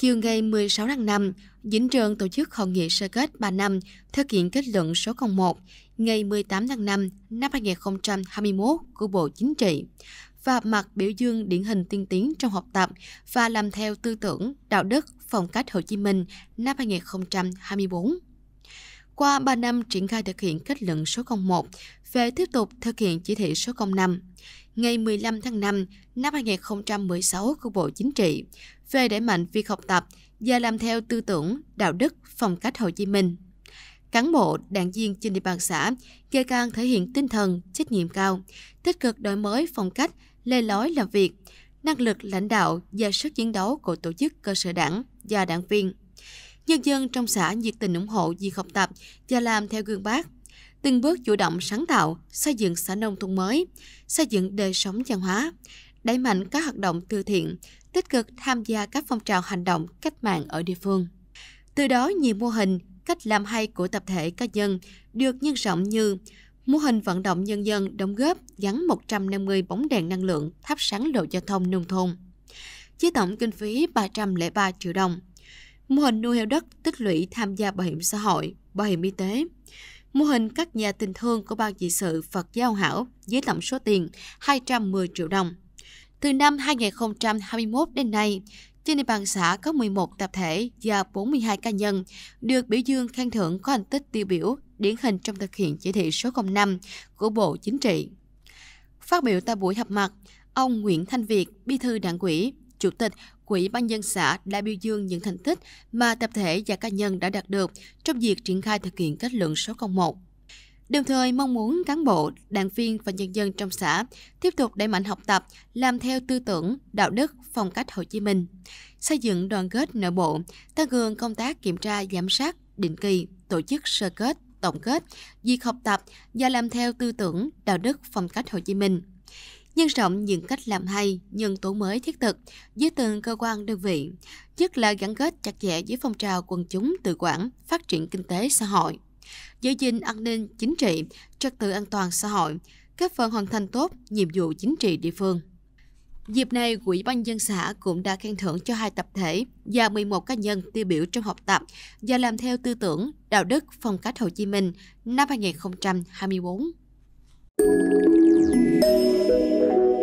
Chiều ngày 16 tháng 5, Vĩnh Trường tổ chức hội nghị sơ kết 3 năm thực hiện kết luận số 01 ngày 18 tháng 5 năm 2021 của Bộ Chính trị và mặt biểu dương điển hình tiên tiến trong học tập và làm theo tư tưởng, đạo đức, phong cách Hồ Chí Minh năm 2024 qua 3 năm triển khai thực hiện kết luận số 01 về tiếp tục thực hiện chỉ thị số 05 ngày 15 tháng 5 năm 2016 của Bộ Chính trị về đẩy mạnh việc học tập và làm theo tư tưởng, đạo đức, phong cách Hồ Chí Minh. Cán bộ, đảng viên trên địa bàn xã ngày càng thể hiện tinh thần, trách nhiệm cao, tích cực đổi mới phong cách, lề lối làm việc, năng lực lãnh đạo và sức chiến đấu của tổ chức cơ sở đảng và đảng viên. Nhân dân trong xã nhiệt tình ủng hộ việc học tập và làm theo gương bác từng bước chủ động sáng tạo, xây dựng xã nông thôn mới, xây dựng đời sống văn hóa, đẩy mạnh các hoạt động từ thiện, tích cực tham gia các phong trào hành động cách mạng ở địa phương. Từ đó nhiều mô hình, cách làm hay của tập thể cá nhân được nhân rộng như mô hình vận động nhân dân đóng góp gắn 150 bóng đèn năng lượng thắp sáng lộ giao thông nông thôn. Với tổng kinh phí 303 triệu đồng. Mô hình nuôi heo đất tích lũy tham gia bảo hiểm xã hội, bảo hiểm y tế. Mô hình các nhà tình thương của Ban trị sự Phật giáo Hảo với tổng số tiền 210 triệu đồng. Từ năm 2021 đến nay, trên địa bàn xã có 11 tập thể và 42 cá nhân được biểu dương khen thưởng có thành tích tiêu biểu, điển hình trong thực hiện chỉ thị số 05 của Bộ Chính trị. Phát biểu tại buổi họp mặt, ông Nguyễn Thanh Việt, Bí thư Đảng ủy, Chủ tịch Quỹ ban nhân xã đã biểu dương những thành tích mà tập thể và cá nhân đã đạt được trong việc triển khai thực hiện kết luận số 01. Đồng thời mong muốn cán bộ, đảng viên và nhân dân trong xã tiếp tục đẩy mạnh học tập, làm theo tư tưởng, đạo đức, phong cách Hồ Chí Minh, xây dựng đoàn kết nội bộ, tăng cường công tác kiểm tra giám sát định kỳ, tổ chức sơ kết, tổng kết, việc học tập và làm theo tư tưởng, đạo đức, phong cách Hồ Chí Minh nhân rộng những cách làm hay, nhân tố mới thiết thực với từng cơ quan đơn vị, nhất là gắn kết chặt chẽ với phong trào quần chúng tự quản, phát triển kinh tế xã hội, giữ gìn an ninh chính trị, trật tự an toàn xã hội, các phần hoàn thành tốt nhiệm vụ chính trị địa phương. Dịp này, Quỹ ban dân xã cũng đã khen thưởng cho hai tập thể và 11 cá nhân tiêu biểu trong học tập và làm theo tư tưởng, đạo đức, phong cách Hồ Chí Minh năm 2024. Música